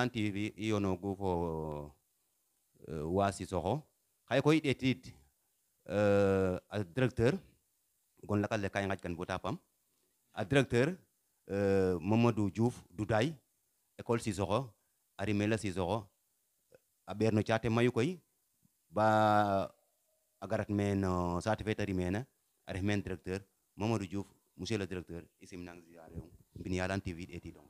Jalan TV i yonogu fo waa Sissokho xaye koy i uh, uh, ɗeetiid uh, a directeur gon lakas le ka i ngaƴkan bo ta paam a directeur Mamadou Diouf Doudaye école Sissokho a Rimela Sissokho a ɓeer no caate mayu koy ba a garat meen no saate fe rimeena a ref meen directeur Mamadou Diouf monsieur directeur i simnang ziare ong um, mbin Yalane TV i ɗeetiidong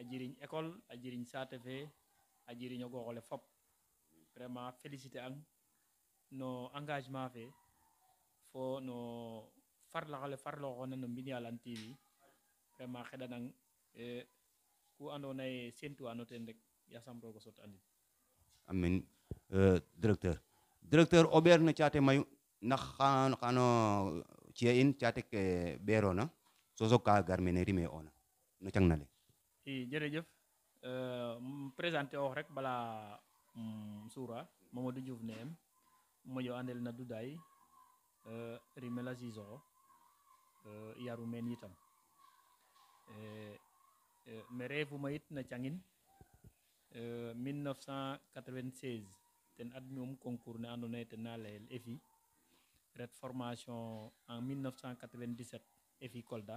ajirin ekol école a saate fe ajirin jiriño fop vraiment felicite ang no engagement fe fo no farlaxale farloxona no alan tv vraiment xeɗanang eh, ku andona ye sentuwano ten rek sam rogo sot andin amin director directeur directeur na ɓeer no caate mayu ndax xano ciya in caate ke berona sosog ka gar mene ona no cang na i jërëjëf euh, présenté oox rek balaa mm, suura Mamadou Diouf ne'em moƴo andel na dudaay euh, rimel a siisooxo euh, yaru meen yitam me reefuma yit na cangin 1996 ten admi'um concours ne andoona yee ten na layel EFI ret formation en 1997 EFI Kolda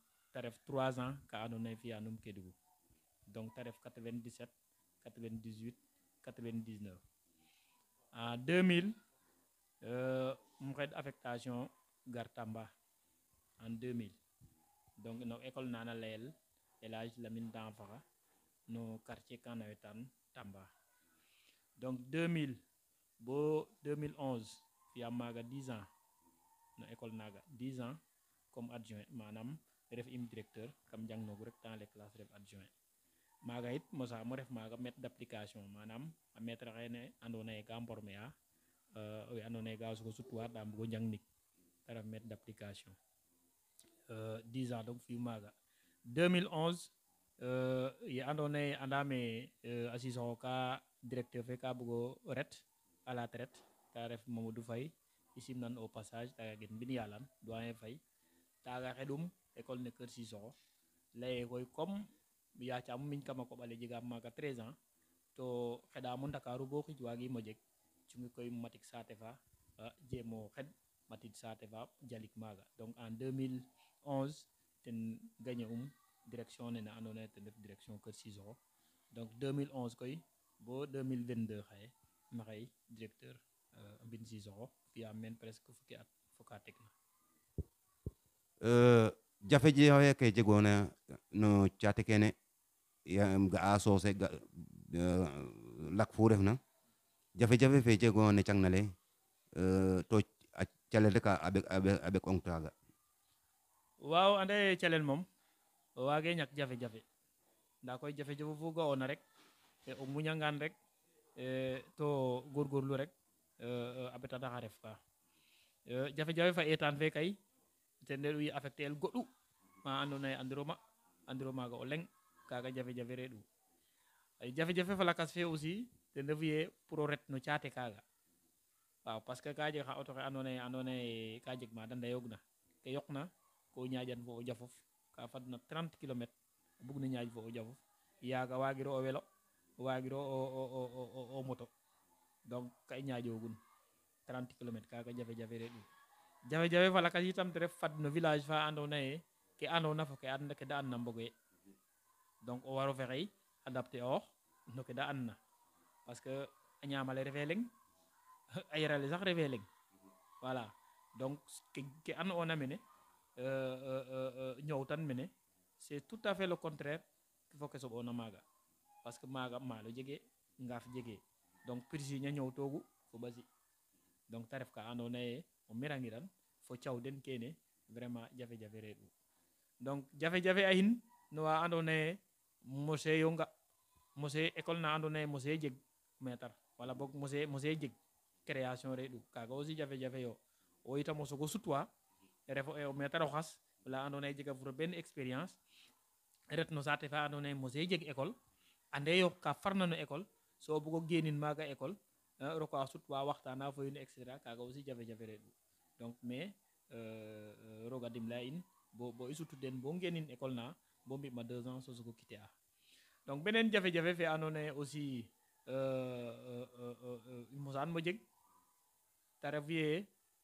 Taref 3 ans ka nous yee fi'anum Kédougou donc tarif 97 98 99 en 2000 nous avons une affectation gartamba Tamba en 2000 donc no école nana de la mine Lamine dans no quartier Kanawetan Tamba donc 2000 bo 2011 avons eu 10 ans no école naga 10 ans comme adjoint manam ref im directeur kam nogu rek dans les classes ref adjoint maga it sa mo ref maga met d'application manam a met xene andona ye ka a euh ga su ko ga suko dam go jang jangnik tara met d'application euh 10 ans donc fi maga 2011 euh ye ya andona ye andame euh, assistant ka directeur fe ka bugo ret à la traite ta ref mamadou fay isim nan au passage ta gen bin yalan doyen fay ta ga xedum école ne kër sisoxo layeegoy comme yacamo miñ kama koɓale jegaam maaga 13 ans to xeɗamo ndakaru bo xij waagimo jeg cungi koy matik saate fa jalik maaga donc en 2011 ten gagné um direction ne na andoona ten ref direction Kër Cissokho donc 2011 koy bo 2022 xaye maxey directeur euh, mbin Cissokho fi'aam meen presque fukki at foka jafe jafe ke jegona no cate kene yam ga a soose ga e, lak fu refna jafe jafe fe jegona cang nale e, to a calel rek a ɓek ong taaga waaw ande calel moom o waage ñak jafe jafe nda koy jafe jafe fu ga'ona rek e, o muñangaan rek to góorgóorlu rek a ɓetana xa ref ka jafe jafe fa eetaan fe kay te nder wiya affecté el goddu ma andu nayi androma andiro maga o leng kaga jafe jafere jafé jafe jafe falakas fe aussi te nder wiye pour ret no caate kaga wa parce que kaje jeg auto xe anu andona ye andona ye ka jeg ma da ke yokna ko ñaaƴan bo jafof ka fadna 30 km a bugna ñaaƴ fo o jafof yaaga waagiro o welo waagiro o, o, o, o, o moto donc kay i 30 km kaga jafé jafé redu jafe-jafe fala ka yitamtere fad no village fa andoona yee ke andoona fo ke and ke da andna mbogee donc o waro o fexey adapté oox no ke da andna parce que a ñaamale refee leŋ a yerale sax refee leŋ voilà donc ke and'oona mene euh, euh, euh, ñoowtan mene c'est tout à fait le contraire fo ke soɓoona maaga parce que maga maalo jegee ngaaf jegee donc pursiin a togu fo ɓasi donc ta ref ka andoona o merangiran fo cawden kene vraiment jafe jafe redu donc jafe jafe ahin no wa ando ne mose yonga mosé école na ando ne mose jeg metar wala bok mosé mosé jeg création redu ka kaga aussi jafe jafe yo o ita o sogo sutwa refo e o metar khas wala ando ne jega ben expérience ret no te fa ando ne jeg école ande yo ka farna no école so bugo genin maga école eh, roko asut wa waxtana foyin et cetera kaga aussi jafe jafe redu donc mais roga dim in bo bo i den bo ngenin école na bo ma 2 ans so sogo quitter a donc benen jafe-jafe fe andoona euh euh mosaan mo jeg ta ref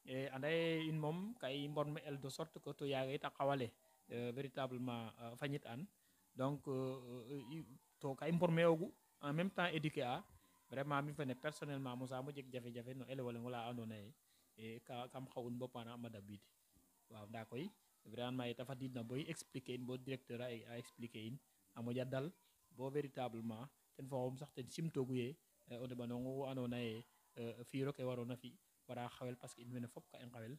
in mom ka i me el de sorte que to yaaga ta a euh véritablement fagnit an donc to kay mbon me ogu en même temps éduquer a vraiment mi fene personnellement mosaa mo jeg jafe-jafe no élewole ngola wala yee Eh, ka kam xawun bo pana ma dabid waaw da koy vraiment ita fadid na boy expliquer bo directeur ay a expliquer amu amoja dal bo véritablement ten fawum sax ten simtogu ye o eh, deɓanongu andona ye eh, fiiro ke warona fi wara xawel parce que ñu fop ka en xawel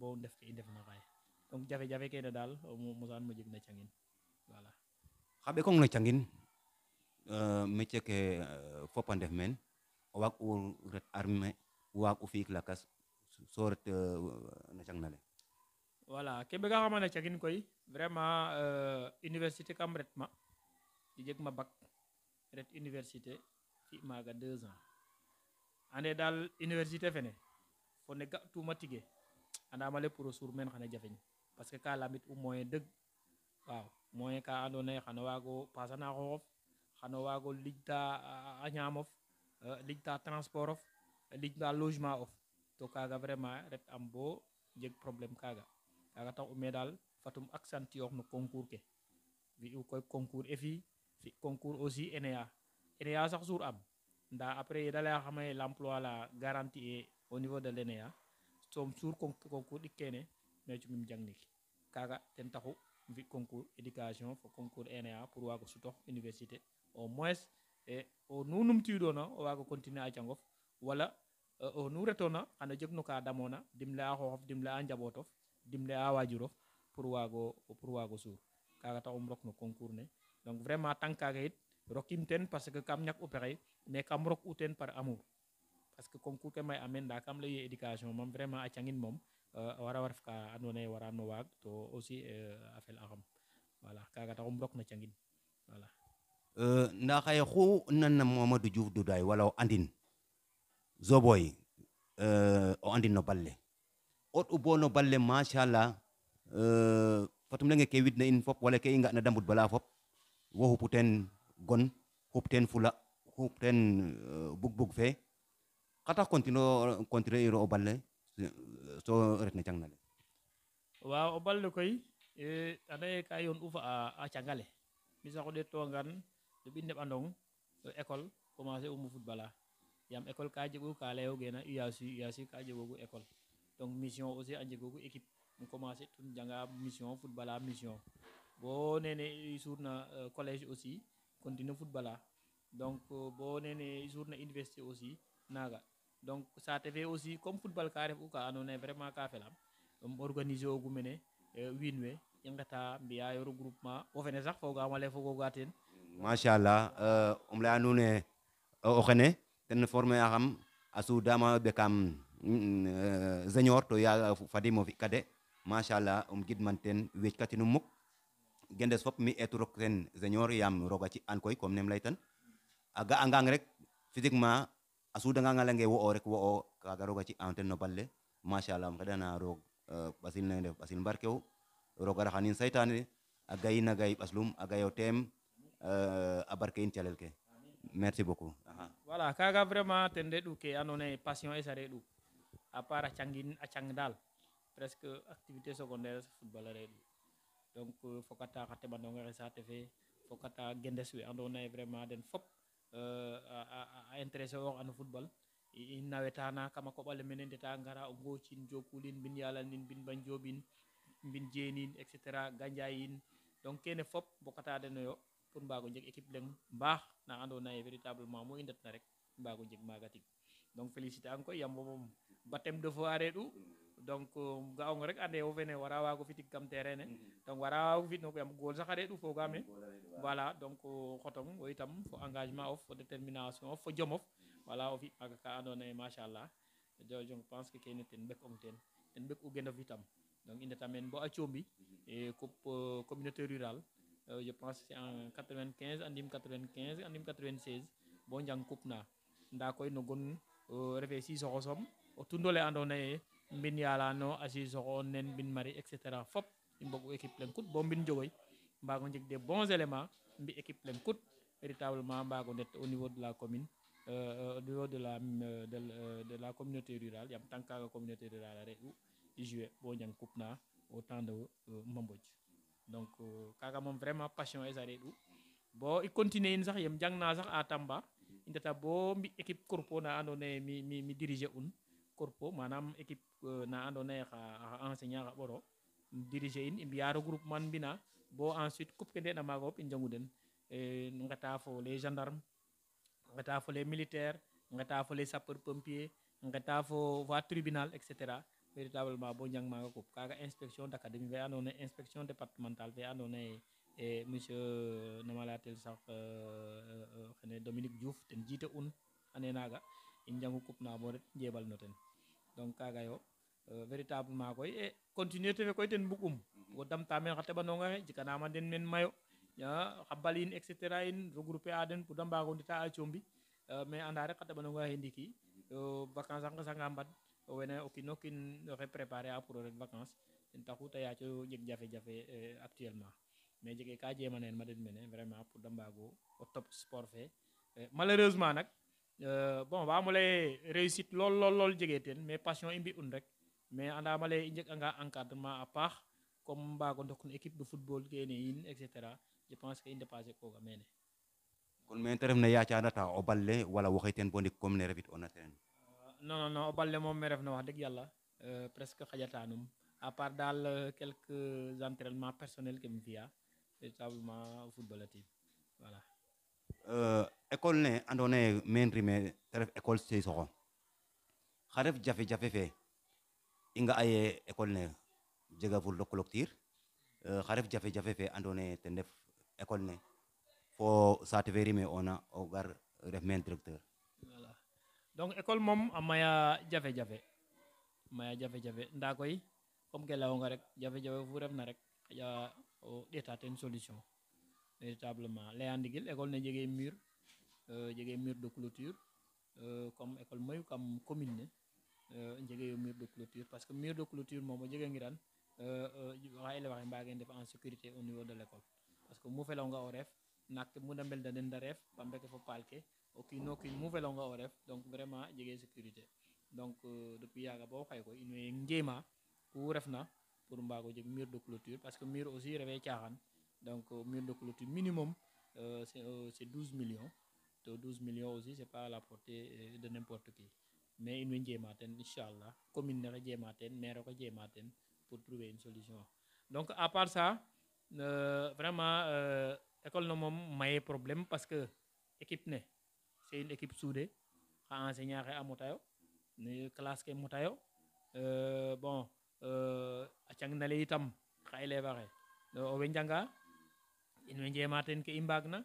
bo def ke def na xaye donc jafé jafé ke kene dal mosaan mo jeg na cangin voilà xa ɓekong na euh métier ke fopa ndef meen o waag u ret armée waag u fi'ik lakas sohrat euh, no cagnale voilà keɓe ga xamane cagin koy vraiment euh, université kam ret ma i jeg ma bac ret université fi maaga deux ans ande daal université fene fo ne ga tuuma tige andaam ale pour o suur meen xana jafeñ parce que ka lamit u moyen dëgg waaw moyen ka andoona yee xano waago pasana xooxof xano waago lijta a ñaamof euh, lijta transport lijta logement of to kaga vraiment ret am bo jeg problème kaga kaga tax ume dal fatum accentiox no concours ke fi'u koy EFI fi concours aussi ENEA ENEA sax suur am nda après ye laya xama ye l'emploi la garanti e au niveau de l'ENEA soom suur concours ɗik kene mais cungim jangnik kaga ten taxu fi concours éducation fo concours ENEA pour waago sutox université au mois e o nu numtiwiidona o waago continuer a jangof wala Eh, oh, nu retona ana jogno ka damona dimle a xoxof dimle a njabotof dimle a wajurof pour wago pour wago sur kaga tax um rok no concours ne donc vraiment tank kaga it rokim ten parce que kam ñak opéré mais kam rok uten par amour parce que concours ke may amenda kam lay éducation mom vraiment a changin mom wara eh, war ka andone wara no wag to aussi a fel axam voilà kaga tax um rok na changin voilà euh nda xay xou nan momadou diouf duday wala andine zoboy eh, o andinno balle oɗo bo no balle machallah eh, fatum lenge ke widna in fop wala ke i ngana da mbud bala fop wo xupu teen gon fula xup teen eh, bug fe xa tax continuer iro o balle so ret cang na le waaw o balle koy anda ye ka yoon u a cangale mi sax o ɗeet to ngan to ɓin école commencer umu football yam école ka jegoogu ka layogeena UASU UASU ka jegoogu école donc mission aussi a une équipe on commencer tun janga mission football a mission bo nene euh, i collège aussi continue football donc euh, bo nene i université aussi Naga. donc ça te fait aussi comme football ka ref'u ka on On vraiment ka felam um organiser ogu mene On euh, a fait un mbi'a on regroupement fait fene sax on a fait teen machallah on on la fait o xene ten formé a ham dama suudama ɓe kam to ya eh, fadimo fi kade machallah um man ten numuk muk gendes fop mi etu rok ten senior yam roga ci an koy comme nem lay tan a ga a ngang rek physiquement a suudanga ngalange wo o rek wo o kaga roga ci an ten no balle am kada na roog ɓasil eh, na ndef ɓasil mbarkew roga rahanin saytane a na gay baslum a otem merci beaucoup Aha. voilà kaga vraiment tende du ke anone passion et sare du à part a cangin a cangdal presque activité secondaire football re du donc euh, fokata khate bandonga re fe fokata gendes we andone vraiment den fop euh, a, a, a intéressé o an football in nawetana kama ko balle menen deta ngara o gochin jokulin bin nin bin jobin bin jenin et cetera ganjayin donc kene fop bokata den yo pour mbago jek équipe leng bah. na andoona yee véritablement mu i ndetna rek mbaag o jeg maaga tig donc féliciter ang koy yaam moom bateme de foi ree'u donc euh, ga'ong rek ande wo fene wara waago kam terrain ne mm-hmm. donc wara sax a ree'u foogaam voilà donc euh, xotong wo itam fo engagement of fo détermination of fo jom of o fi' maaga ka andoona yee machallah je pense que kene ten ɓek'ong ten ten ɓek'u genof itam donc i ndeta meen bo a coombi mm-hmm. coupe euh, euh, je pense c'est en 95 en 95 en 96 bon jang kupna nda koy no gon euh, refe si soxo som o tundole ando naye mbin yalano asi soxo nen bin mari etc fop i mbogu équipe len kut bo mbin jogoy mbago jeg des bons éléments mbi équipe len kut véritablement mbago net au niveau de la commune euh, au niveau de la euh, de, euh, de, la communauté rurale yam tankaga communauté rurale a re jouer bo jang coupe au temps de euh, mambodj donc euh, kaga vraiment passion e saɗe ɗu il continue, jangna à tamba bo équipe corpo na diriger un corpo manam équipe euh, na enseignant diriger regroupement bina. bo ensuite coupe que e, les gendarmes ngeta fo les militaires Nous fo les sapeurs pompiers tribunal etc. véritablement bo njangmaaga kup kaaga inspection d'académie fe andoona yee inspection départementale fe andoona yee eh, monsieur euh, nama layatel sax euh, euh, Dominique Diouf ten jiite un ane naaga i njangu kup na bo ret njeebal no ten donc kaaga yo véritablement koy e eh, continuité fe koy ten bug'um wo damta men xa teɓanongaxe jikanaama den men mayo xa bal in et in regrouper a den pour da mbaag o a combi mais anda rek xa teɓanongaxe ndiki vacance a nqesanga mbad Owene aucune aucune oxe préparé a pour o ret vacance ten taxu te yaaco jeg jafe-jafe eh, actuellement mais jege ka jeema neen ma den mene vraiment pour de mbaago o top sport fe eh, malheureusement nak eh, bon waamo lay réussite lol lol lol jege ten mais passion i mbi'un rek mais andaam a lay i njeganga encadrement a paax comme mbaago ndokun équipe de football kene yiin et cetera je pense que i dépassé mene kon mene te refna ya yaacanata o bal le wala waxey ten bo ndik comme ne refit ona non non non Obalde moom mereef na wax dëgg yàlla presque xajataanum à part daal quelques entraînements personnels que mu fiya véritablement football ati voilà école ne andoona yee main rime te ref école sey soxo xa ref jafe-jafe fe i nga aye école ne jega ful clôture xa ref jafe-jafe fe andoona yee ten ref école ne fo saate fe rime oona o gar ref main directeur donc école moom a maya jafe-jafe maya jafe-jafe ndaa koy comme ke layonga rek jafe-jafe fu ref na rek xaƴa o ɗeeta teen solution tablement laya ndigil école ne jege mur euh, jege mur de clôture euh, comme école mayu kam commune ne njege euh, yo mur de clôture parce que mur de clôture moom o jega ngiran xa élève axe mbaage ndef en sécurité au niveau de lécole parce que mu felonga o ref naak ke mu da mbel den da ref pambe ke fo paal ke aucune aucune mouvement nga o donc vraiment des sécurité donc euh, depuis yaaga bo xay koy une way njema pour na pour mbago mur de clôture parce que mur aussi réveille caaxan donc euh, mur de clôture minimum euh, c'est 12 millions donc 12 millions aussi c'est pas à la portée de n'importe qui mais une way njema ten inchallah commune ne xe ten maire oxe ten pour trouver une solution donc à part ça vraiment école no pas maye problème parce que équipe ne c'est une équipe soudée xaanse ñaaxe a motayo classe ke motayo euh, bon euh, a cangnale itam xa élève axe owe njanga in way njema teen ke i mbaagna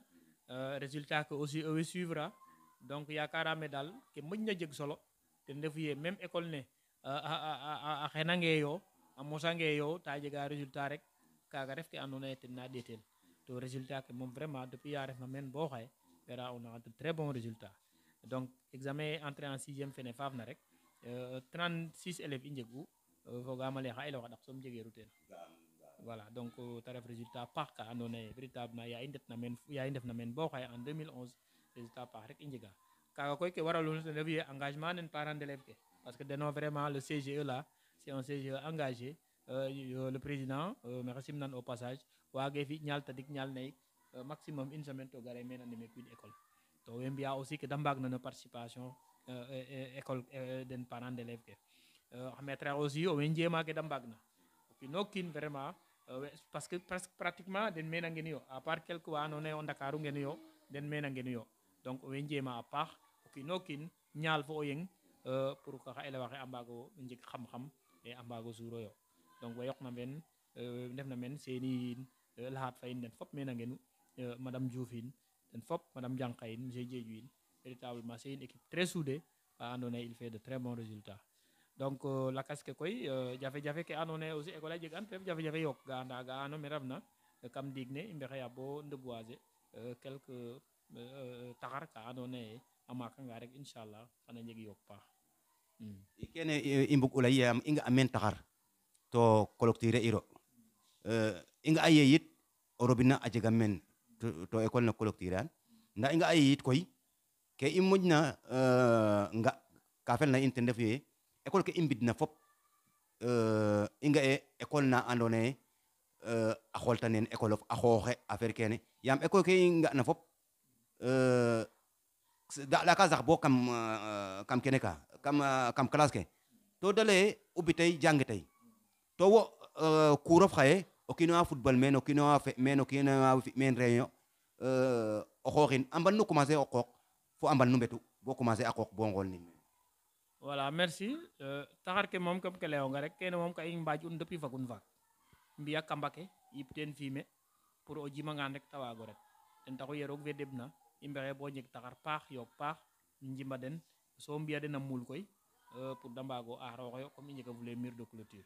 euh, résultat ke aussi owe suivra donc yakarame daal ke moƴna jeg solo ten refu ye même école ne a nge yo a mosange yo ta jega résultat rek kaga ref ke andoona ye ten na ɗeetel to résultat ke moom vraiment depuis ya refna meen bo xaye et on a de très bons résultats donc examen entré en sixième fene faafna rek 36 euh, élèves i euh, voilà donc euh, te tarif résultat par cas, non, véritablement il y a une yaa i ndefna en 2011 résultat par rek i car kaaga koy ke waralun ten refu yee engagement nen parent d'élève parce que deno vraiment le CGE là c'est un CGE engagé euh, le président maxey simnan au passage waage fi ñaal tadik Euh, maximum une semaine to gara mena ande kuid école to ɓe mbiya aussi que da mbagnano participation euh, euh, école den parent de élève ke a mettre aussi oɓe njeema ke da mbagna no kin vraiment parce que presque pratiquement den mena ngeni yo à part quelques wa noné on o ndakaru yo den mena ngeni yo donc owe njeema a paax o no kin ñaal fo yeng euh pour ko xa élève ambago ndik xam-xam et ambago zuro yo donc wa yoqna men na men seni lahat fayin den fop mena ngenu euh, Madame Dioufine, den fop Madame Jangkain monsieur Djedjouine. Véritablement, c'est une équipe très soudée. À Andonné, il fait de très bons résultats. Donc, euh, la casque koy, jafé jafé ke que aussi, école j'ai gan, jafé jafé yok, ganda, ga mais ravna, comme digné, imbe xaya bo beau, euh, quelques euh, euh, tagar ka amaka amakan garek, inshallah, kana jegi yok pa. Hmm. Ikene imbuk ulai am inga amen tagar to kolok e iro euh, Inga ayeyit, orobina ajegamen to école no collecture nda i nga a ye koy ke i moƴna euh, nga ka felna in ten refu école ke i mbidna fop euh, i nga e école na ando euh, a xolta neen école a xooxe affaire kene yaam école ke i nga na fop daɗa ka sax bo kam kam kene ka kam kam ke to de leye ubbi tey jange to wo cour xaye o kiinoxa football meen o kiinoxa fe meen o kiinoxa fi meen réunion Eh, o xooxin nu commencer okok, fo ambal nu betu bo commencer akok bo ngol nin voilà merci euh, taxar ke mom kam ke nga rek kene mom ka i mbaaj un depuis fagun faak mbi ak ke yip teen fumier pour o jimangaan nga nek tawago rek ten taxu yerok imbere bo jeg taxar paax yo paax njima den so mbiya den a koy euh pour da mbaago aaroxoyo comme i njega fule mur de clôture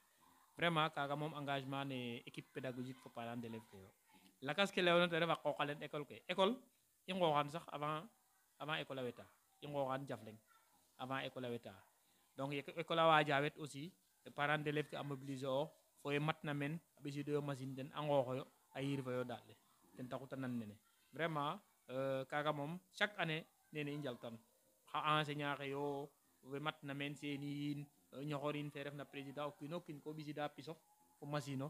vraiment kaga mom engagement né équipe pédagogique fo parent d'élève lakas ke leyona te ref a qooq ale école ke école i nqooxan sax avant école a weta i nqooxan jaf leŋ avant école a weta donc ye école a waaja wet aussi e parent d'élève ke a mobiliser oox fo ye matna men a ɓisiidoyo machine den a nqooxoyo a yiirfoyo daƭ le ten taxu ta nan nene vraiment euh, kaaga moom chaque année nene i njaltan xa enseignant xe yo we matna men seeni yiin ñoxorin fe refna président o kiin o ko ɓisida pisof fo machine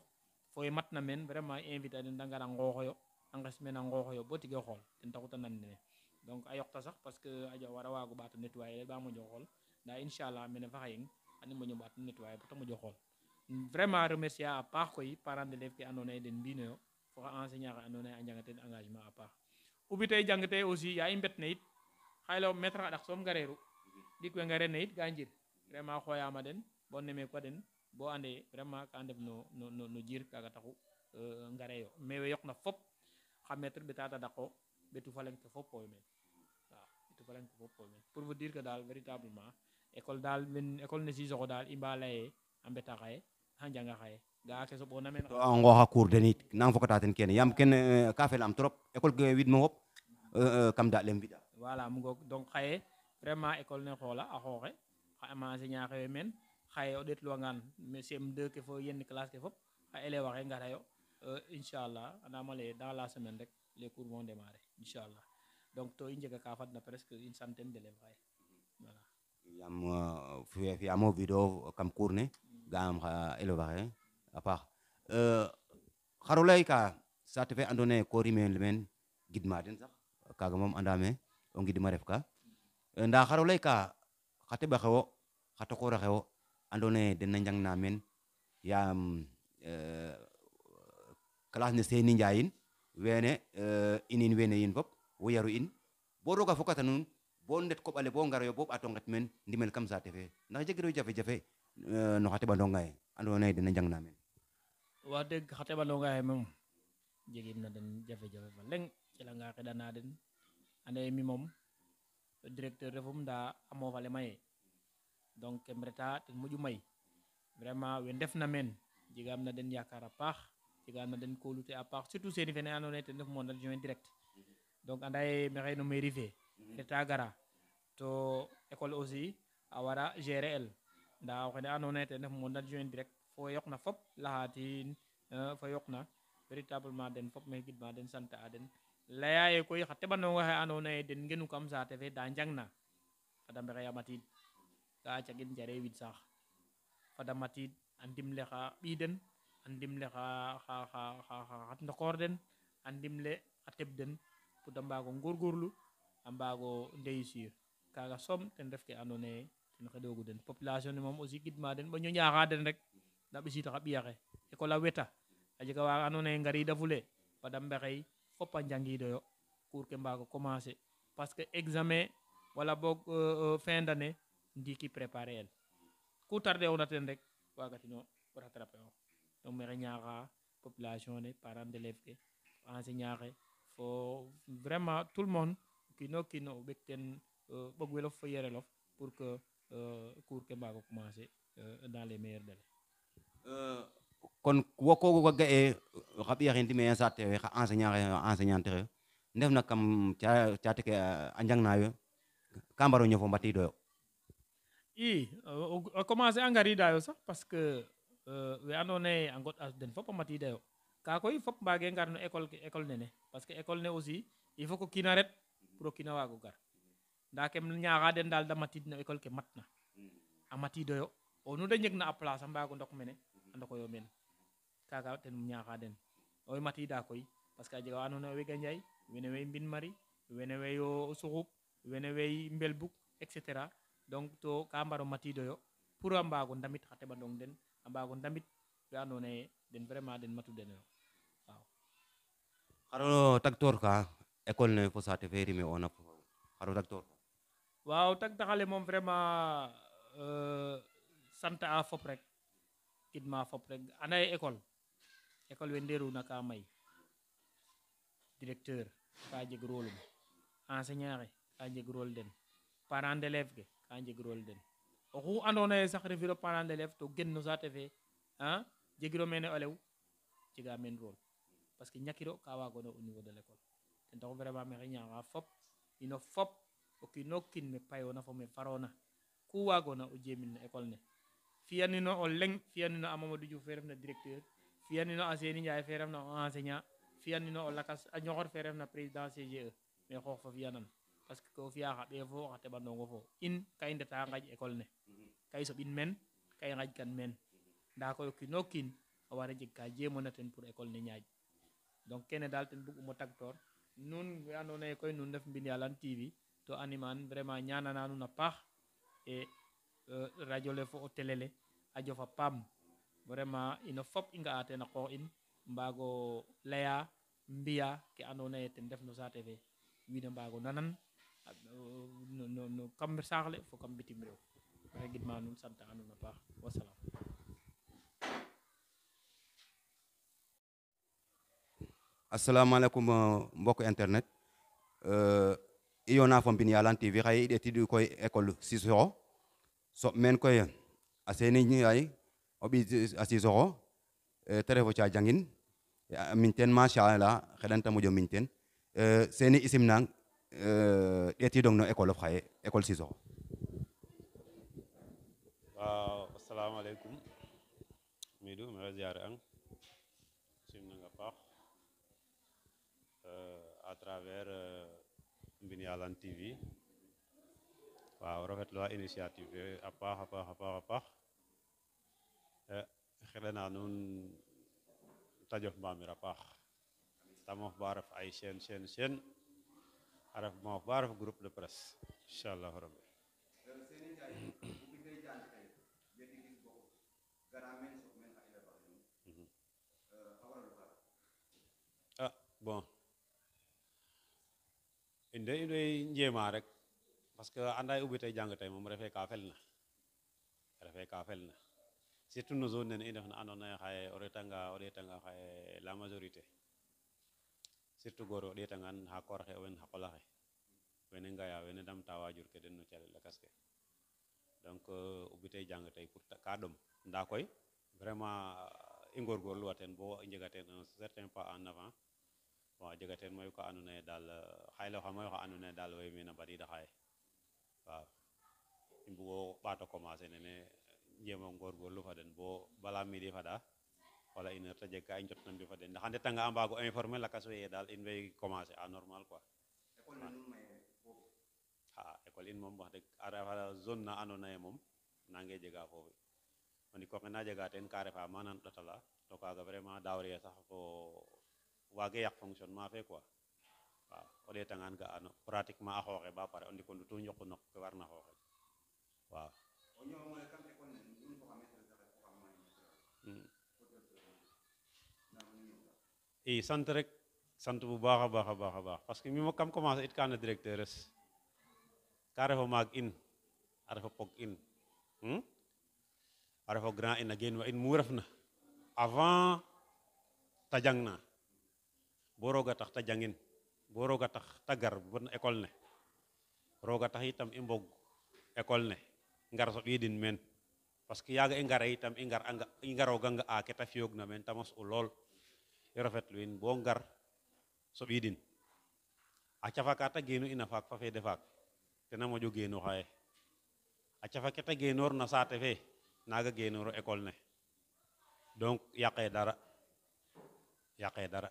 mat matna men vraiment invité den dangara yo engagement a ngoxoyo bo tige xool ten taxu te nan ne donc a yokta sax parce que aja wara wagu ɓaato nettoyer ba jox xol da inshallah men fa xayeng ani moƴo ɓaato nettoyer bata jox xol vraiment remercier a paax koy parent d'élève ke andoona yee den yo foxa enseignant xe a jangate engagement a paax tay jangate aussi ya imbet ne it xaylo maître adax som soom gareeru ɗik we ngare yit ga njir vraiment xoyama den bon nemee ko den boo àndee vraiment ka andef no no no jir kaga taxu euh, ngareyo mais we yoqna fop xa maitre ɓeta daqo ɓetu fa leng ke foppoy men waaw ɓetu fa leng ke foppoy men pour vous dire que daal véritablement école daal men école ne sisoxo daal i mba laye a mbeta xaye a njanga xaye ga'a ke soɓona men to a ngooxa cour den it fokata ten kene yaam kene euh, ka fel trop école ke wid fop euh, kam daaɗ le mbiɗa voilà mu donc xaye vraiment école ne xoola a xooxe xa enseignant xewe men haye o ɗetluwagan cm2 ke fo yenn classe ke fop ha élève tayo ngar yo eh, inchallah andamale dans la semaine rek les cours vont démarrer inshallah donc to i ka fat na presque une centaine d'élèves xaye voilà yam euh, fiyamo vidéo kam cours ne gaam xa élèves waxe a paax xaro euh, lay ka saate fe andone ye ko rimé men gidma den sax kaga mom andame o ma ref ka nda xaro lay ka xate ba xewo xate ko xewo andone na jang namen ya yam uh, eh, class ne seni jayin wene eh, inin wene yin bop wo yaru in bo roga fokata nun bo ndet ko bale bo ngaro yo bop atongat men ndimel kam sa tefe ndax jegiro jafe jafé uh, eh, no hate bandonga e andone na jang namen wa deug hate bandonga e mom jegim na den jafé jafé fa leng ci la nga xedana den ande mi mom directeur refum da amo vale maye donc mreta ten muju may vraiment we na men am na den yakar a paax am na den kolute a part surtout seeni fene andoona yee def mon adjoint direct donc anda ye maxey no mairie fe gara to école aussi awara gérer el nda o xene andoona yee def mon adjoint direct fo yoqna fop laxatin eh, fo yoqna véritablement den fop maxey gidma den sant a den laya ye koy xa teɓanonga xe andoona yee den genu kam saate fe da jangna adam mbexey ka cagin jare wid sax fada matid andimle ka ɓiden andimle xa xa xa xa xat ndokor den andimle a teb den pour da mbago kaga som ten ref ke andona ye ten xeɗogu den population ni moom aussi gidma den ba ñoñaxa den rek da ɓisid xa ɓiyaxe école a weta a jega wa andona ye ngarida fule fada mbexey fop a njangidoyo cours ke mbago commencer parce que examen wala boog eh, eh, fin d'année ndiki préparé el ku tardé una ten rek wagatino rattrapé o donc maxey ñaxa population ne parents d'élève ke enseignant xe fo vraiment tout le monde kino kino o ɓek ten ɓog euh, welof fo pour que euh, cours ke mbago commencer euh, dans les meilleurs délais euh kon woko ko gaé e xa ɓiya xe ndime sa te xa enseignant xe enseignante xe ndefna kam caate ke a njangnayo ka mbaro ñofo mbatiidoyo i a eh, commencé a ngarida yo sax parce que eh, we andoona yee a ngod'a den fop a matiida yo kaa koy fop mbaage ngar no école école nene parce que école ne aussi il faut ko o ret pour kina kiin gar ndaa kem ñaaxa den daal da matiid no école ke matna a matiidoyo o nu da njegna a place a mbaag o ndok mene a ndokoyo men kaaga ten ñaaxa den oy matiida koy parce que a jega wa andoona yee wega njaay we wey mbin mari wene weyo suxup wene wey mbelbuk et donc to ka mbaro matido yo pour a mbago ndamit ba dong den amba mbago ndamit we ya ando den vraiment den matu den waaw xaro tagtor ka école ne fo saate fe rime ona fo xaro tagtor waaw tak taxale mom vraiment euh, santa a fop rek kidma fop rek anay école école we nderuna ka may directeur ka jeg rôle enseignant ka jeg rôle den parent d'élève ha jegirol den oxu andoona yee sax refiro parent d'élève to gen no saate fe a jegiro mene o lew jega men rôle parce que ñakiro ka waagoona au niveau de l'école ten taxu vraiment maxey ñaaxa fop ino fop o kiin kiin me payoona fo me faroona ku waagoona o jeemin no école ne fiyanino o leng fiyanino a mamadou diouf fe refna directeur fiyanino a seni ndiaye fe refna o enseignant fiyanino o lakas a ñoxor fe refna président cge mais xoox fa fiyanan parce que ko fiya xa ɓee fo xa teɓanongo fo in kay nda ta ngaj école ne kay so bin men kay ngaj kan men da ko yoki nokin kiin a wara jeg ka jeemona ten pour école ne ñaaƴ donc kene dal ten bug'um o nun we ando ne koy nun def bin yalan tv to animan vraiment nyana nun a pax e euh, radio le fo o télé le a jofa pam vraiment ino fop inga ate na ko in Mbago laya mbiya ke ando ne ten def no sa tv wi mbago nanan no no kamɓe internet euh, iyona fo mbin yalan tv xaye i ɗetiɗ koy école sisoxo soɓ meen koy a seeni ay o ɓiy a sisoxo euh, te refo ca jangin min teen machallah xeɗan ta moƴo min teen euh, seeni i simnang ƴeetiidong euh, no école of xaye école Cissokho waaw assalamu aleykum miidu maxey ziare ang simnanga paax euh, à travers euh, Mbine Yalane TV waaw rafetlu a initiative fe a paax a paax a paax a paax xelana nuun tajof mbamir a paax tamof ba ref ay chaîne chaîne chaîne araf moo ba araf groupe de presse incha allahu rabbi ah bon inde indoy rek parce que andaay ubbi tey jàng tey moom refee kaa fel na refee kaa fel na surtout no zone nene i ndef na andoona yee xaye o retanga o ɗeetanga xaye la majorité surtout goor o ɗeetangaan xa koor xe wen xa qol axe wene ngaya wene ndamta waajur ke den no calel lakas ke donc o bitey jàng tey pour ka ɗom ndaa koy vraiment i ngorgorluwa teen bo i njega teen un certain en avant bon a jega teen mayu ka andoona yee daal xayloxa mayu xa andoona yee daal way men a mbadiida xaye waaw i mbugo ɓaato commencer nene njema ngorgorlu fa den bo bala midi fada wala ina heure ta jeg ka i njot nan ndefa den ndax ande ndeta nga a informer la we ye in way commencer à normal quoi xa école in mom wax deg ara zone na andoona ye moom nange jega fofu o ko nga na jega ten ka refa mana la to ga vraiment dawri ya sax ko wage yak fonctionnement fe quoi wa o ɗeetangaan ano pratiquement a xoxe ba pare ko ndiko to ñokku nok ke warna xooxel waaw i sant rek sant bu baakha baakha baakha baax parce que mi kam commencé it kan directeur es mag hmm? in a refo pok in ar refo grand in again wa in mu ref avant tajangna boroga tax tajangin boroga roga tax tagar bon école ne roga tax itam imbog école ne ngar men parce que yaga i itam ingar anga ingaro ganga a ke ta na men tamas ulol Ya rafetlu in bo ngar din. a cafa genu ta ina fak fa fede fak. tena moƴo genu xaye a cafa ke ta geenor na te fe naga genor ekol ne donc yaqe dara yaqe dara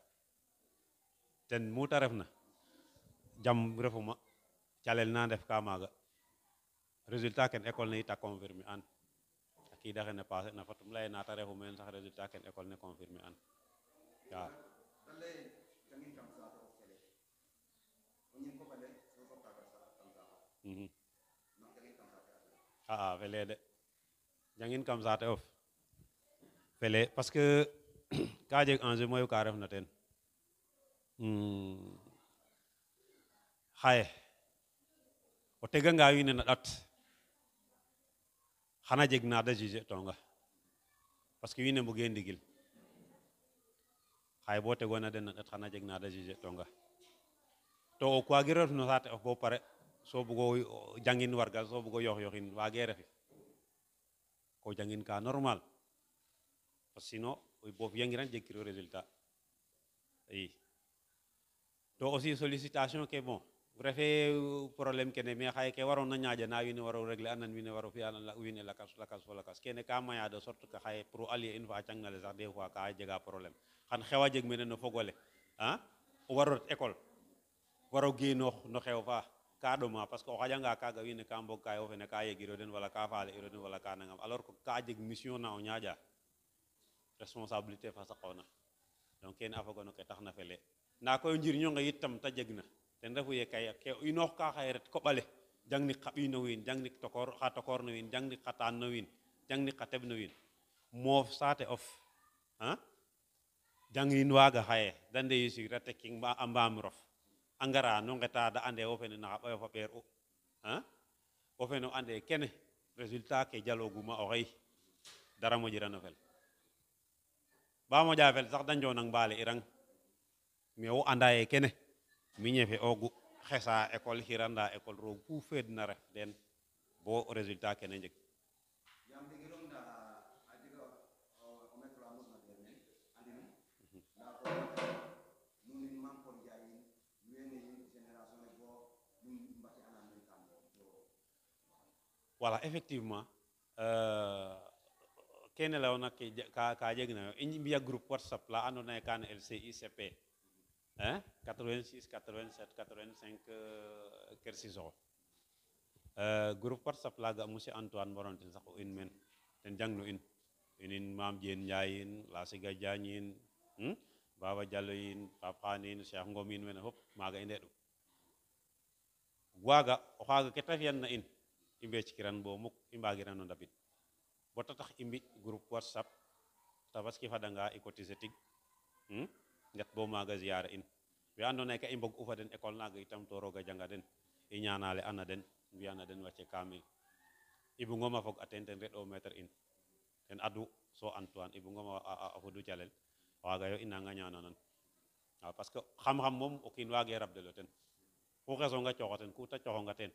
ten muta refna jam refuma calel na def ka maga resultat ken ne ita confirmer an akida ne passé na fatum lay na ta refu men sax resultat ken ne confirmer an waaw mhm. a'a ah, ah, fele de jangin kam saate of fele parce que ka jeg enjeu mayu ka refna teen hmm. xaye o teganga wiin we na ƭat xana jeg na da tonga parce que wiin we mbuge ndigil hay bo gona den na xana jeg na da jije tonga to ko kwagiro no sate ko pare so bu go jangin warga so go yox yoxin gere fi ko jangin ka normal parce sino bo yangiran jeg kiro resultat ay to aussi sollicitation ke bon refe problème kene me xay ke waro na ñaaja na waro régler anan wini waro fi anan la wini la kas la kas wala kas kene ka maya de sorte que xay pour allier une fois cang les des fois ka jega problème xan xewa jeg mene no fogole ah waro ret école waro genoox no xew fa ka ɗoma parce que o xaƴanga kaga wiin we ka mbog kayo fene ka den wala ka faale iro den wala ka nangam alors que ka jeg mission na o ñaaƴa responsabilité fa saqoona donc kene a foga no ke taxna fele nda koy o nge yitam ta jeg ten refu ye kay ke o ka xaye ret koɓale jangnik xa ɓiy xa tokor no wiin jangnik xa xa teɓ no wiin moof saate of ah? jangin waga haye dande yusi rate king ba ambam rof angara no ngeta da ande wo fene na ba fa ber o ha wo fene ande kene resultat ke dialoguma o hay dara mo jira novel. ba mo jafel sax danjo nang balé irang mi wo andaye kene mi ñefe ogu xesa école hiranda école rogu fed na ref den bo resultat kene jek wala effectivement euh, kene la wona ke ka ka jegna en biya group whatsapp la andona e kan lcicp hein 86 87 85 uh, kersiso euh, euh Groupe whatsapp la ga monsieur antoine morontin sax in men ten jangnu in in mam jeen nyayin la siga janyin hmm? baba jallo yin papanin cheikh ngomin men hop maga inde Waga, waga o ke tafiyan na in imbe ci kiran bo muk imba giran non dabit bota tax imbi groupe whatsapp tabaski fadanga ecotisetik hmm ngat bo maga ziyara in wi andone ka imbog ufa den école naga itam to roga janga den i ñaanale ana den mbi ana den wacce kamil ibu ngoma fog atenten red o meter in ten adu so antoine ibu ngoma a hudu jalel waga yo ina nga ñaana nan waaw parce que xam xam mom o kin wage rabdelo ten ku raison nga ku ta nga ten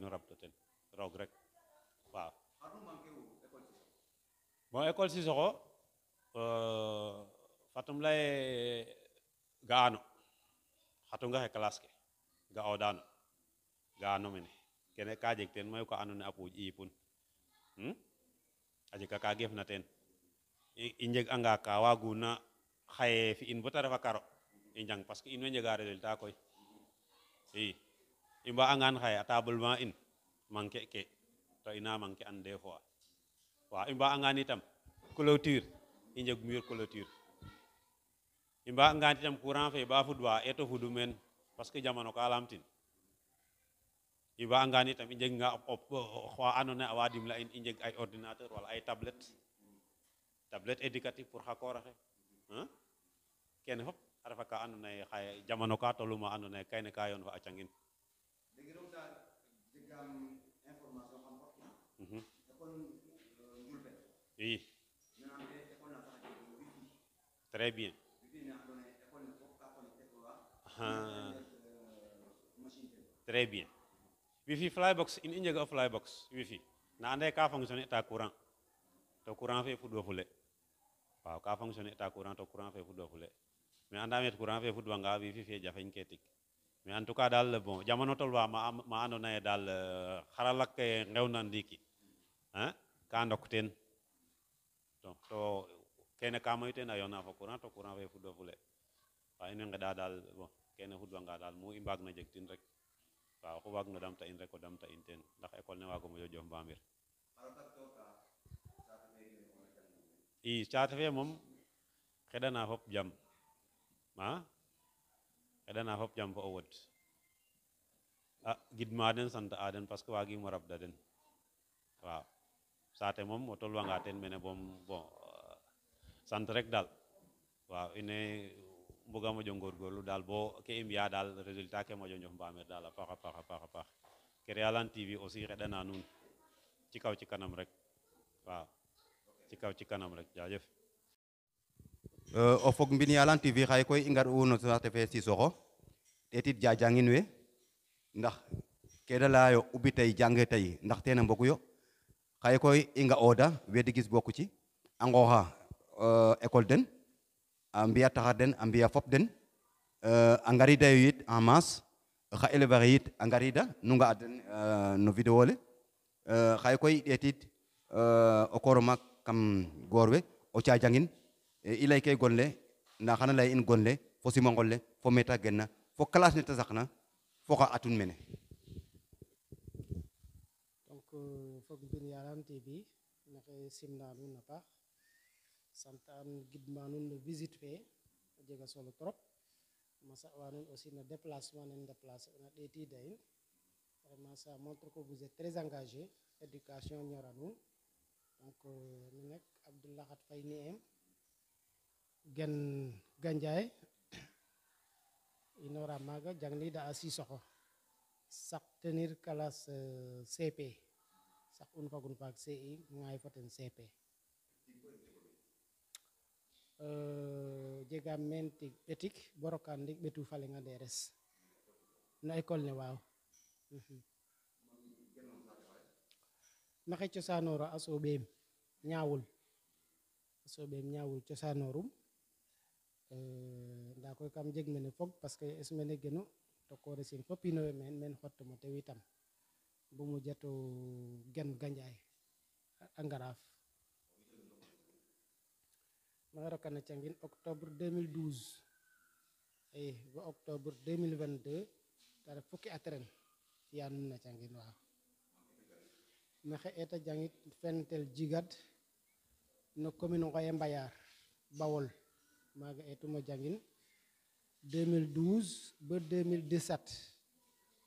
no rabdelo ten Rogrek, rek waaw ekol école sisoko fatum lay ga'ano xatunga xe classe ke ga'odano ga'ano mene kene ka jeg ten mayu ka andoona yee a puuj i yipun hmm? a jega ka ten i anga ka waaguna xaye fi'in bo ta refa karo i njang parce que in way njega résultat koy i i mba'angaan xaye a ma in manqué ke to ina manqué an fois waaw i mba'angaan itam clôture i njeg mur clôture i mba'angaan itam courant fe ba fudwa eto fudu meen parce que jamano ka lamtin i mba'angaan itam i njeganga oxa andoona yee a waa in i njeg ay ordinateur wala ay tablette tablette éducative pour xa koor axe kene fop a refa ka andoona yee jamano ka toluma andoona yee kene ka yoon fa a cangin Oui. Eh. Très bien. Ah. Très bien. Wifi flybox in injaga flybox wifi. Na anda ka fonctionner ta courant. To courant wifi fudo fule. Waaw ka fonctionner ta courant to courant wifi dua fule. Mais anda met courant fe fudo nga wifi fe jafagn ketik. Mais en tout cas dal bon jamono tolwa ma ma andona naya dal xaralak eh, ngewnan diki. Hein? Ka ndokten. donc so kene ka mayu teen a yoona fo courant to courant fe fudwa fule xa in way daal bon kene fudwanga daal mu i mbaag jeg tin rek waaw oxu waag damta in rek o damta in teen ndax école ne waago moƴo jof mbamir i saate fe moom xeɗana fop jam a xeɗana fop jam fo o wod a ah, gidma den sant a den parce que waagiim rabda den waaw saate moom o nga ten mene bom bon eh, sant rek daal waaw ine mbuga moƴo lu dal bo ke i mbiya daal ke mo njof mbaamir dal a pa pa pa a paax TV aussi xeɗana nun ci kaw ci kanam rek wa ci kaw ci kanam rek jaajëf o fog mbin Yalan TV xay koy ingar wu no saate fe Sissokho ɗeetit jajangin we ndax ke da la yo ubi tay jange tay ndax tena mbok yo xaye koy i nga ooda weedi gis bokku ci a ngooxa euh, école den a mbiya taxar den a mbiya fop den euh, a ngarida yo yit en masse xa élevage yit a ngarida nu nga'a den euh, no vidéo le xaye koy ɗeetit o koro maak kam goor we o caajangin i layke gon le ndaa xana lay in gon le fo simangol le fo meta genna fo classe ne te saqna fo xa atun mene donc ak bin yalam tv naxe simna nuun a paax sant an gidma nuun no visite fe a jega solo trop masa wa nuun aussi no déplacement nen déplacer una ɗetida in vraiment ça montre que vous êtes très engagé éducation ñora nuun donc ñu nek abdoulahat fay ni gen ganjay inora maga da asi soxo saq tenir classe eh, cp sak un kagun pak CI ngai foten CP euh, jega men tig ɓetik bo rokan ndik ɓetu falenga deres no école ne waaw mhm. maxey cosaanoora a ñaawul a ñaawul cosaanoorum euh, ndaa koy kam jeg mene fog parce que es mene genu tokores in fop ino way meen meen xottumo tew itam bu mu jetu gen ganjay angaraf marokan ngin octobre 2012 eh ba octobre 2022 dara fukki atren yanun na wa waaw xé eta jangit fentel jigat no commune ngoye mbayar bawol maga etuma jangin 2012 ba 2017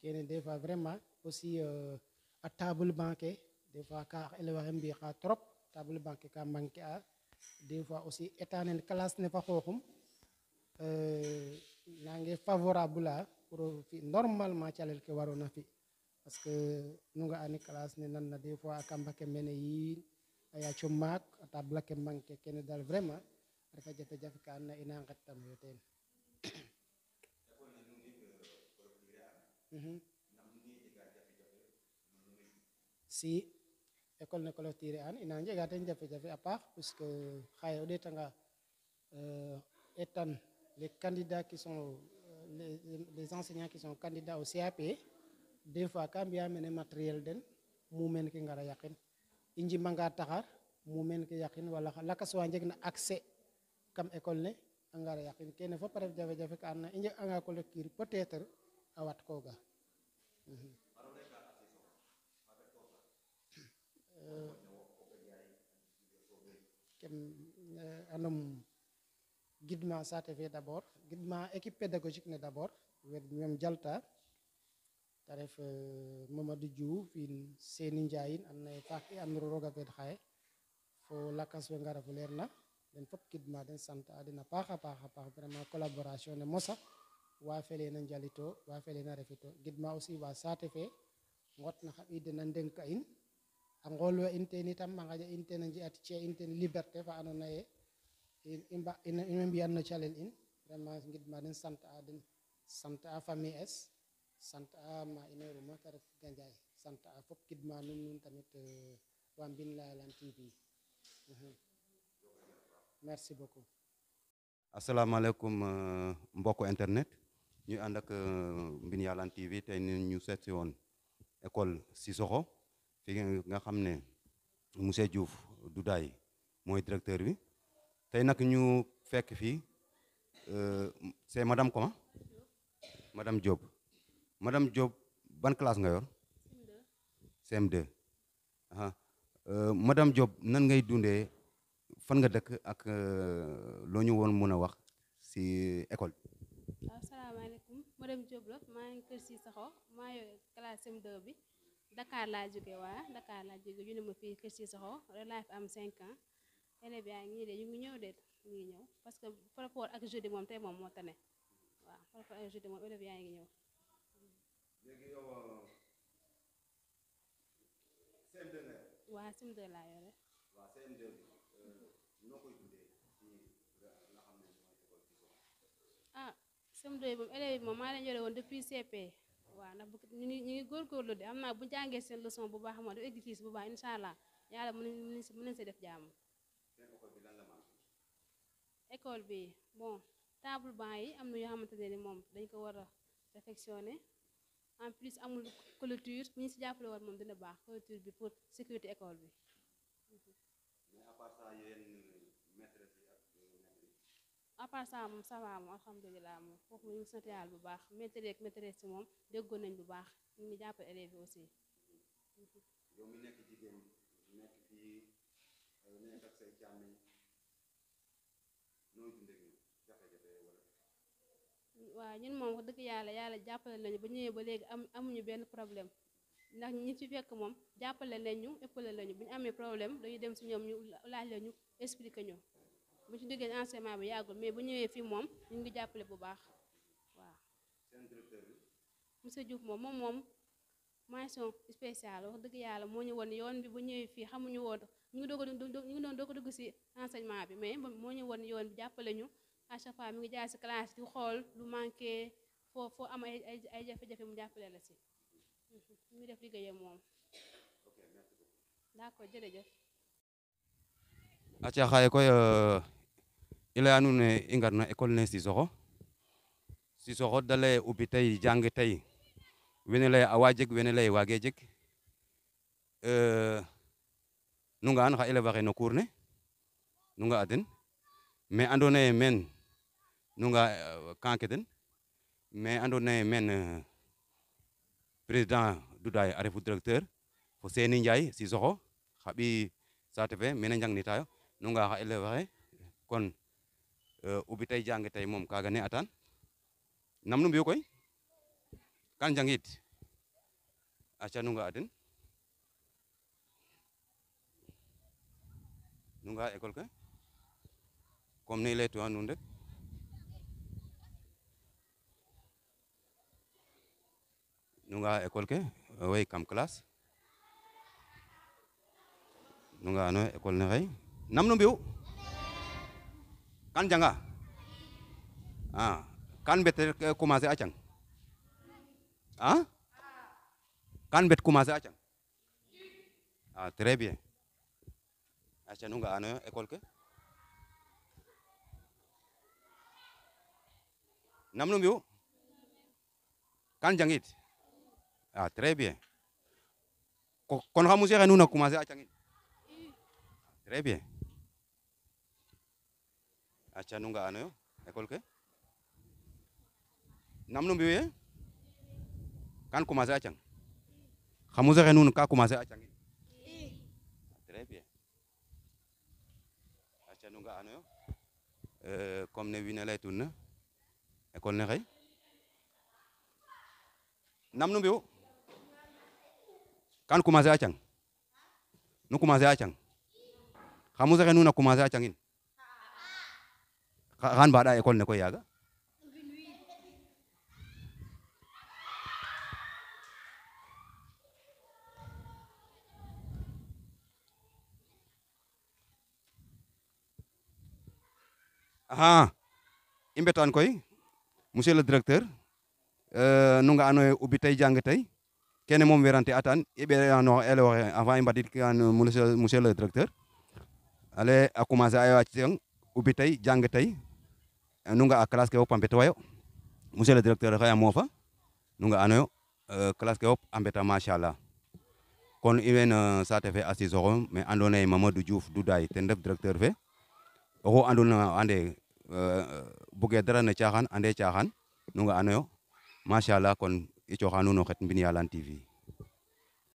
kene des fois vraiment aussi euh, à table banquet des fois ka élève mbi ka trop table banquet ka manqué à des fois aussi étant euh, nen classe ne pas xoxum euh nange favorable a pour fi normalement calel ke warona fi parce que nu nga ani classe ne nan na des fois akamba ke mene yi aya chumak tabla ke manke kene dal vraiment reka jafe jafe ka na ina ngatam yoten si école ne colotire an ina nge gaten jafe a apa puisque xaye eh, o ɗeetanga etan les candidats qui sont les, les enseignants qui sont candidats au CAP des fois ka mbiya mene matériel den mumen ke ngara yakin. i njimanga taxar mumen ke yakin wala lakas wa njeg na accès kam école ne a ngara yakin kene fa a ref jafe ka an na inje anga peut être awat koga, mhm. eh, ken eh, anum gidma sate fe dabor, abord équipe pédagogique ne d'abord abord ñom jalta ta ref eh, mamadou diou fi seni ndjayine in and naye faak i xaye fo lakas we ngara fu na den fop guidement den sant a den a vraiment collaboration ne mosa fele na njalito fele na refito gidma aussi wa sate fe ngotna haɓide na ndenka in mangaja ngolwa inteni tam ma ngaja inteni at ci inteni liberté fa ano naye ino mbiyanno calen in vraiment gidma den sante a den sante a fami es sante a ma ineru ma ta ref gandiaye sante a fop gidma nun nun tamit eh, wa mbin lan tv mhm. merci beaucoup asalaamaaleykum eh, mboko internet ñuy ànd ak euh, Mbine Yalane TV tey ñu seet si woon école si soxo fi nga xam ne monsieur Diouf daay mooy directeur bi tey nag ñu fekk fii euh, c'est madame comment madame Diop madame Diop ban classe nga yor cm ah euh, madame Diop nan ngay dundee fan nga dëkk ak loo ñu woon mën a wax si école ah, Marème Diop la maa ngi kër si saxo maa ngi classe M2 bi Dakar la jóge waa Dakar la jóge ñu ne ma fii kër si saxo ren am 5 ans élèves yaa ngi de ñu ngi ñëw de ñu ngi ñëw parce que par rapport ak jeudi moom tey moom moo tane waaw par rapport ak jeudi moom élèves yaa ngi ñëw. léegi yow euh, CM2 nga. waaw CM2 laa yore. waaw CM2 sama doy boobu élèves yi moom maa leen yore woon depuis CP waaw ndax bu ñu ngi ñu ngi góorgóorlu de am naa bu jàngee seen leçon bu baax moom def exercice bu baax incha allah yàlla mën nañu mën nañu si def jàmm. école bi bon table banc yi am na yoo xamante ne ni moom dañ ko war a réfectionné en plus amul clôture bu ñu si jàppale woon moom dina baax clôture bi pour sécurité école bi. à part moom ça moom alhamdulilah moom foofu ñu ngi bu baax maîtres ak maîtresses moom déggoon nañ bu baax ñu jàppale élèves yi nekk waaw ñun moom dëgg yàlla yàlla jàppale nañu ba ñëwee ba léegi am amuñu benn problème ndax ñi ci fekk moom jàppale nañ ñu ëppale nañu bu ñu amee problème dañuy dem si ñoom ñu laaj la ñu ñu. bu ci duggee enseignement bi yàggul mais bu ñëwee fii moom ñu ngi jàppale bu baax waaw. seen directeur moom moom moom mention spéciale wax dëgg yàlla moo ñu won yoon bi bu ñëwee fii xamuñu woon ñu ngi doo ñu ngi doon doog a dugg si enseignement bi mais moo ñu woon yoon bi jàppale ñu à chaque fois mi ngi jaar si classe di xool lu manqué foo am ay ay jafe-jafe mu jàppale la si mu mhm, def liggéeyam moom. d'accord jërëjëf. acca xaye koy euh, i e leya nuun ne i ngarna école ne Sissokho Sissokho da lay ubbi tey jàng tey wene lay awa jeg wene lay waage jeg e, nu nga an xa élève axe no cours ne nu nga a e, den mais andoona yee meen nu nga camp ke den mais andoona yee meen président Dudaye a refu directeur fo Seni Ndiaye Sissokho xa ɓiy saate fe mene njangnitaayo nunga nga xa élève axe kon Eh, ubbitay e jàng tey mom, kaaga ne atan nam nu mbiyu koy kan jangid aca nu nga a den nu nga école ke comme ni leytuwa nun rek nu nga école ke eh, way kam classe nu nga ano école ne xey nam nu kan janga ah? ah kan bet kumase acang ah kan bet kumase acang ah très bien acang nunga ane école ke namnu miu kan jangit ah très bien kon xamu se xenu na commencer acang très ah, bien accanunga anoyo école ke nam nu kan commencer a achang xa musa ka commencer a cangin très bien accanunga anoyo euh, comme ne wiin we laytuna école ne xey nam kan commencer a achang nu commencer a achang xa musa xe nuun a commencer Kan baada ekol ne ko yaga. Aha. Imbe tan koy monsieur le directeur euh nu nga anoy e ubi tay jang tay kene mom werante atan ibe ano ele waxe avant imbadit kan monsieur monsieur le directeur allez a commencer ay wacc ubi tay jang tay nunga a ah, kelas ke hop ambeto wayo monsieur le direktor kaya mofa nunga ano yo kelas eh, ke hop ambeta shala, kon i wen uh, asi zoro me ando nai andona du juf du dai ten ref directeur fe ando andona ande uh, buge ne chahan ande chahan nunga ano? machallah kon i coxa no o xet yalan tv